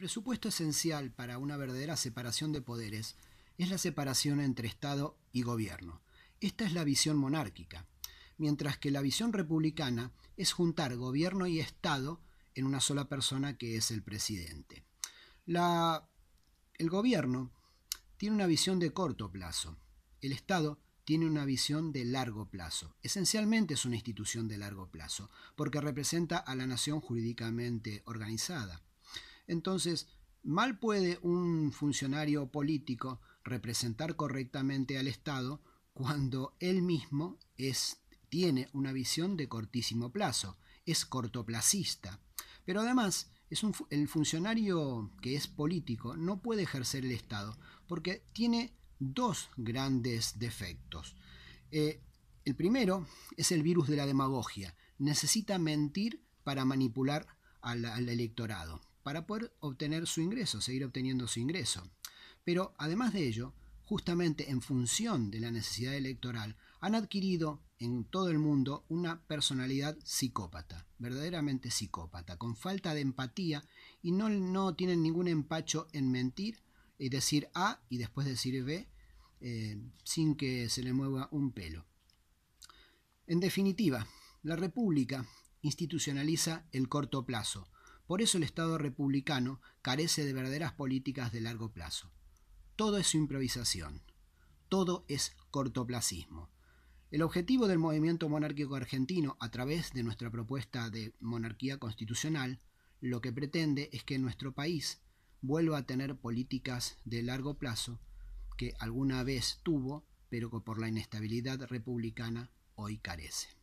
presupuesto esencial para una verdadera separación de poderes es la separación entre Estado y gobierno. Esta es la visión monárquica, mientras que la visión republicana es juntar gobierno y Estado en una sola persona que es el presidente. el gobierno tiene una visión de corto plazo, el Estado tiene una visión de largo plazo. Esencialmente es una institución de largo plazo, porque representa a la nación jurídicamente organizada. Entonces, mal puede un funcionario político representar correctamente al Estado cuando él mismo tiene una visión de cortísimo plazo, es cortoplacista. Pero además, el funcionario que es político no puede ejercer el Estado porque tiene dos grandes defectos. Eh, el primero es el virus de la demagogia. Necesita mentir para manipular al electorado para poder obtener su ingreso, seguir obteniendo su ingreso. Pero además de ello, justamente en función de la necesidad electoral, han adquirido en todo el mundo una personalidad psicópata, verdaderamente psicópata, con falta de empatía y no, tienen ningún empacho en mentir y decir A y después decir B eh, sin que se le mueva un pelo. En definitiva, la República institucionaliza el corto plazo, por eso el Estado republicano carece de verdaderas políticas de largo plazo. Todo es improvisación, todo es cortoplacismo. El objetivo del movimiento monárquico argentino a través de nuestra propuesta de monarquía constitucional lo que pretende es que nuestro país vuelva a tener políticas de largo plazo que alguna vez tuvo, pero que por la inestabilidad republicana hoy carece.